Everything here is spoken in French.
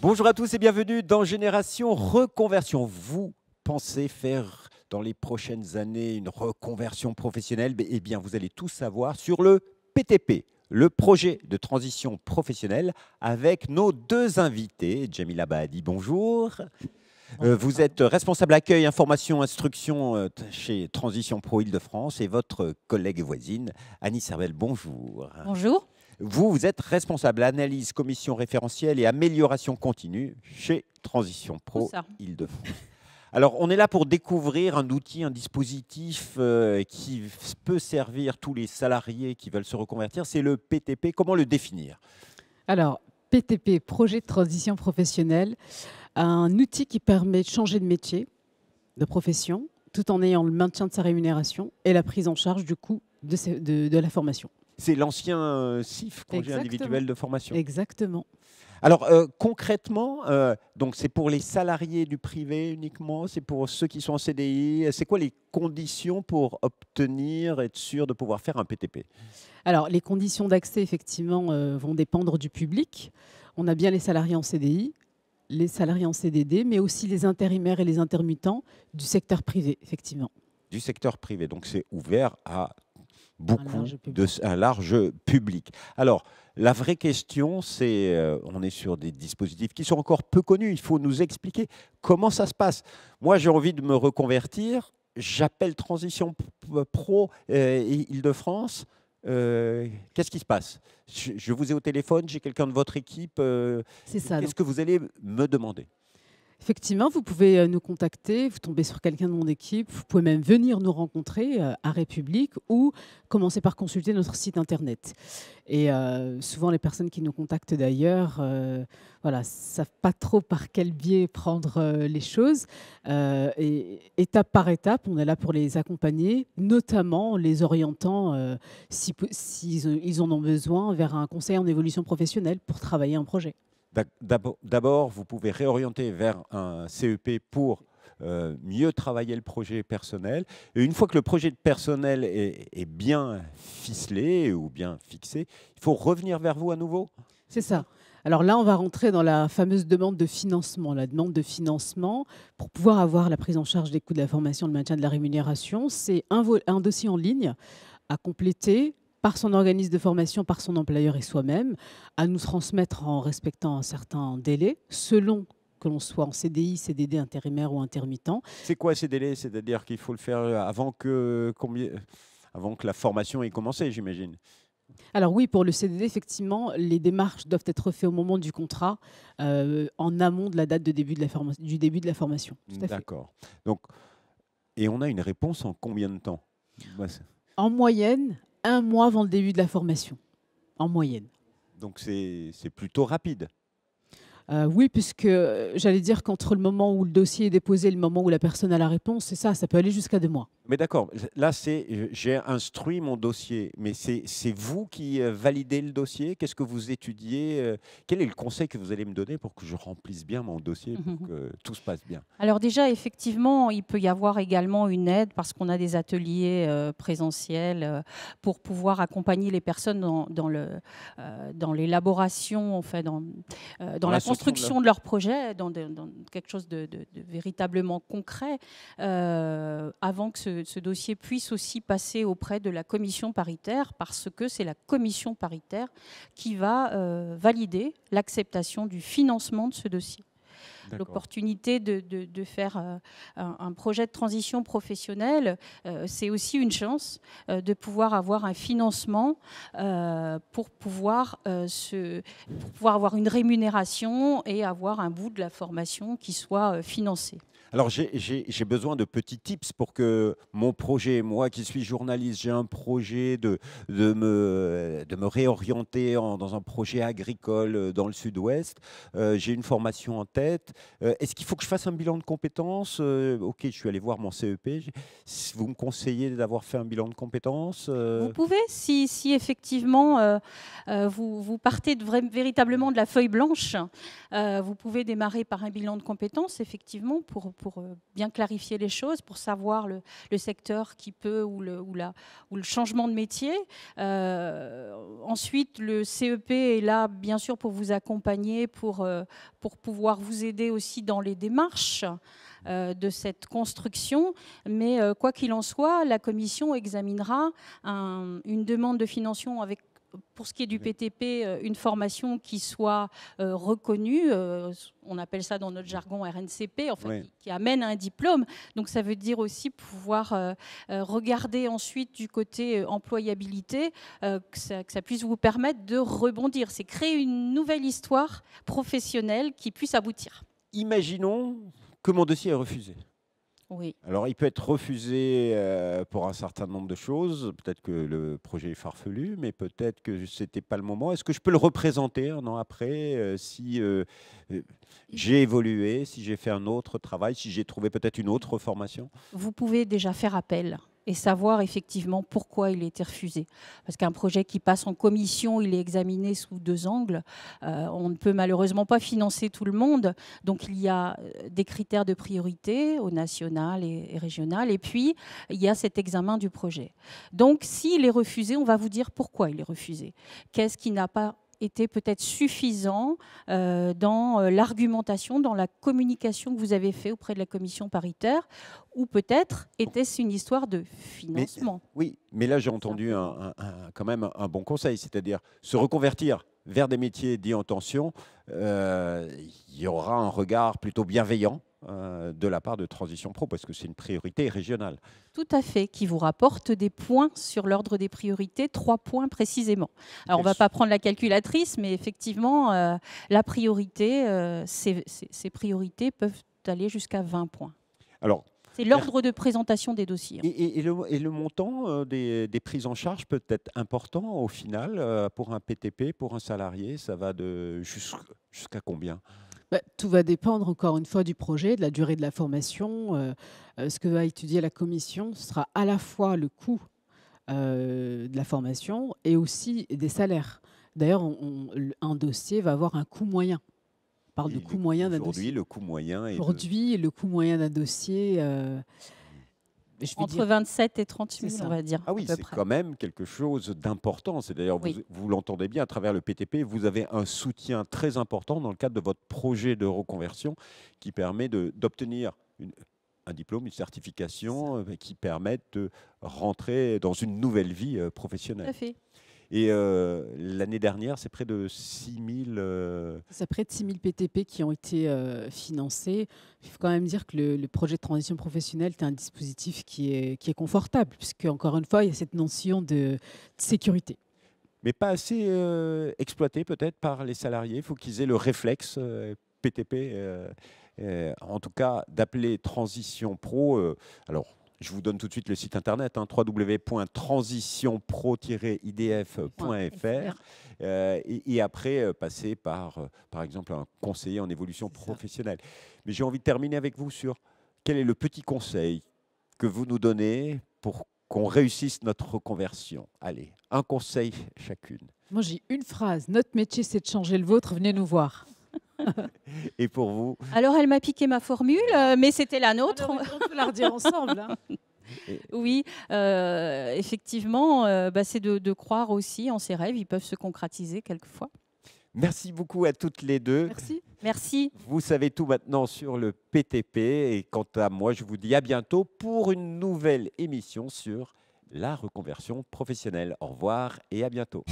Bonjour à tous et bienvenue dans Génération Reconversion. Vous pensez faire dans les prochaines années une reconversion professionnelle ben, Eh bien, vous allez tout savoir sur le PTP, le projet de transition professionnelle, avec nos deux invités. Jamila dit bonjour. Euh, vous êtes responsable accueil, information, instruction euh, chez Transition Pro Île-de-France et votre collègue et voisine, Annie Servel, bonjour. Bonjour. Vous, vous êtes responsable analyse, commission référentielle et amélioration continue chez Transition Pro Île-de-France. Alors, on est là pour découvrir un outil, un dispositif euh, qui peut servir tous les salariés qui veulent se reconvertir. C'est le PTP. Comment le définir Alors, PTP, projet de transition professionnelle un outil qui permet de changer de métier, de profession, tout en ayant le maintien de sa rémunération et la prise en charge du coût de, de, la formation. C'est l'ancien euh, CIF, congé individuel de formation. Exactement. Alors euh, concrètement, euh, donc c'est pour les salariés du privé uniquement, c'est pour ceux qui sont en CDI. C'est quoi les conditions pour obtenir, être sûr de pouvoir faire un PTP Alors les conditions d'accès effectivement vont dépendre du public. On a bien les salariés en CDI, les salariés en CDD, mais aussi les intérimaires et les intermittents du secteur privé, effectivement. Du secteur privé, donc c'est ouvert à beaucoup un de, un large public. Alors, la vraie question, c'est, euh, on est sur des dispositifs qui sont encore peu connus. Il faut nous expliquer comment ça se passe. Moi, j'ai envie de me reconvertir. J'appelle Transition Pro euh, Île-de-France. Euh, qu'est-ce qui se passe je, vous ai au téléphone, j'ai quelqu'un de votre équipe. Euh, ça. Qu'est-ce que vous allez me demander Effectivement, vous pouvez euh, nous contacter, vous tombez sur quelqu'un de mon équipe, vous pouvez même venir nous rencontrer euh, à République ou commencer par consulter notre site internet. Et euh, souvent, les personnes qui nous contactent d'ailleurs euh, voilà, savent pas trop par quel biais prendre les choses. et étape par étape, on est là pour les accompagner, notamment les orientant, s'ils en ont besoin, vers un conseil en évolution professionnelle pour travailler un projet. D'abord, vous pouvez réorienter vers un CEP pour euh, mieux travailler le projet personnel. une fois que le projet personnel est, bien ficelé ou bien fixé, il faut revenir vers vous à nouveau. C'est ça. Alors là, on va rentrer dans la fameuse demande de financement. La demande de financement, pour pouvoir avoir la prise en charge des coûts de la formation, le maintien de la rémunération, c'est un dossier en ligne à compléter par son organisme de formation, par son employeur et soi-même, à nous transmettre en respectant un certain délai, selon que l'on soit en CDI, CDD intérimaire ou intermittent. C'est quoi ces délais C'est-à-dire qu'il faut le faire avant que, avant que la formation ait commencé, j'imagine alors oui, pour le CDD, effectivement, les démarches doivent être faites au moment du contrat, euh, en amont de la date de début de la du début de la formation. D'accord. Donc, et on a une réponse en combien de temps bah, En moyenne, un mois avant le début de la formation, en moyenne. Donc c'est plutôt rapide. Euh, oui, puisque euh, j'allais dire qu'entre le moment où le dossier est déposé et le moment où la personne a la réponse, c'est ça, ça peut aller jusqu'à deux mois. Mais d'accord, là, c'est j'ai instruit mon dossier, mais c'est vous qui euh, validez le dossier Qu'est-ce que vous étudiez euh? Quel est le conseil que vous allez me donner pour que je remplisse bien mon dossier, pour mhm. que tout se passe bien Alors déjà, effectivement, il peut y avoir également une aide parce qu'on a des ateliers euh, présentiels pour pouvoir accompagner les personnes dans, le, dans l'élaboration, en dans, dans, la, construction de, leur projet, dans, quelque chose de véritablement concret, avant que ce ce, dossier puisse aussi passer auprès de la commission paritaire, parce que c'est la commission paritaire qui va euh, valider l'acceptation du financement de ce dossier. L'opportunité de, faire euh, un, projet de transition professionnelle, euh, c'est aussi une chance de pouvoir avoir un financement pour, pouvoir, pour pouvoir avoir une rémunération et avoir un bout de la formation qui soit financé. Alors j'ai besoin de petits tips pour que mon projet, moi qui suis journaliste, j'ai un projet de, de, me, de me réorienter dans un projet agricole euh, dans le sud-ouest. Euh, j'ai une formation en tête. Euh, est-ce qu'il faut que je fasse un bilan de compétences Ok, je suis allé voir mon CEP. Vous me conseillez d'avoir fait un bilan de compétences Vous pouvez, si, si effectivement vous, vous, partez véritablement de la feuille blanche, vous pouvez démarrer par un bilan de compétences, effectivement, pour pour euh, bien clarifier les choses, pour savoir le, secteur qui peut ou le, ou la, ou le changement de métier. Euh, ensuite, le CEP est là, bien sûr, pour vous accompagner, pour, euh, pour pouvoir vous aider aussi dans les démarches de cette construction. Mais quoi qu'il en soit, la commission examinera une demande de financement avec pour ce qui est du PTP, euh, une formation qui soit euh, reconnue, euh, on appelle ça dans notre jargon RNCP, qui, amène un diplôme. Donc ça veut dire aussi pouvoir regarder ensuite du côté employabilité, que, ça, puisse vous permettre de rebondir. C'est créer une nouvelle histoire professionnelle qui puisse aboutir. Imaginons que mon dossier est refusé. Alors, il peut être refusé euh, pour un certain nombre de choses. Peut-être que le projet est farfelu, mais peut-être que ce n'était pas le moment. Est-ce que je peux le représenter un an après euh, si euh, j'ai évolué, si j'ai fait un autre travail, si j'ai trouvé peut-être une autre formation Vous pouvez déjà faire appel et savoir effectivement pourquoi il a été refusé. Parce qu'un projet qui passe en commission, il est examiné sous deux angles. Euh, on ne peut malheureusement pas financer tout le monde. Donc il y a euh, des critères de priorité au national et régional. Et puis, il y a cet examen du projet. Donc s'il est refusé, on va vous dire pourquoi il est refusé. Qu'est-ce qui n'a pas était peut-être suffisant euh, dans euh, l'argumentation, dans la communication que vous avez fait auprès de la commission paritaire, ou peut-être était-ce une histoire de financement Oui, mais là j'ai entendu un, quand même un bon conseil, c'est-à-dire se reconvertir vers des métiers dits en tension, euh, il y aura un regard plutôt bienveillant euh, de la part de Transition Pro, parce que c'est une priorité régionale. Tout à fait, qui vous rapporte des points sur l'ordre des priorités, trois points précisément. Alors, on ne va pas prendre la calculatrice, mais effectivement, euh, la priorité, euh, ces, priorités peuvent aller jusqu'à 20 points. Alors, c'est l'ordre de présentation des dossiers. Et, le, montant des, prises en charge peut être important au final pour un PTP, pour un salarié, ça va de jusqu'à combien bah, tout va dépendre encore une fois du projet, de la durée de la formation. Euh, euh, ce que va étudier la commission sera à la fois le coût euh, de la formation et aussi des salaires. D'ailleurs, un dossier va avoir un coût moyen. On parle de coût moyen d'un dossier. Aujourd'hui, le coût moyen Aujourd'hui, le coût moyen d'un dossier. Entre 27 et 38 000, on va dire. Ah oui, c'est quand même quelque chose d'important. C'est d'ailleurs, vous, l'entendez bien à travers le PTP, vous avez un soutien très important dans le cadre de votre projet de reconversion qui permet d'obtenir un diplôme, une certification euh, qui permet de rentrer dans une nouvelle vie euh, professionnelle. Et euh, l'année dernière, c'est près de 6 000... C'est près de 6 PTP qui ont été euh, financés. Il faut quand même dire que le, projet de transition professionnelle est un dispositif qui est, qui est confortable, puisque, encore une fois, il y a cette notion de, de sécurité. Mais pas assez euh, exploité peut-être par les salariés. Il faut qu'ils aient le réflexe PTP, en tout cas d'appeler transition pro. alors, je vous donne tout de suite le site internet, hein, www.transitionpro-idf.fr. Euh, et, après, euh, passer par, euh, par exemple, un conseiller en évolution professionnelle. Mais j'ai envie de terminer avec vous sur quel est le petit conseil que vous nous donnez pour qu'on réussisse notre reconversion. Allez, un conseil chacune. Moi, j'ai une phrase. Notre métier, c'est de changer le vôtre. Venez nous voir. Et pour vous Alors, elle m'a piqué ma formule, euh, mais c'était la nôtre. on peut la redire ensemble. Hein. Oui, euh, effectivement, euh, bah, c'est de, de, croire aussi en ses rêves. Ils peuvent se concrétiser quelquefois. Merci beaucoup à toutes les deux. Merci. Merci. Vous savez tout maintenant sur le PTP. Et quant à moi, je vous dis à bientôt pour une nouvelle émission sur la reconversion professionnelle. Au revoir et à bientôt.